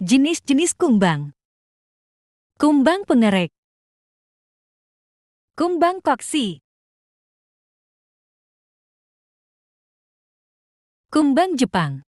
Jenis-jenis kumbang. Kumbang pengerek. Kumbang koksi. Kumbang Jepang.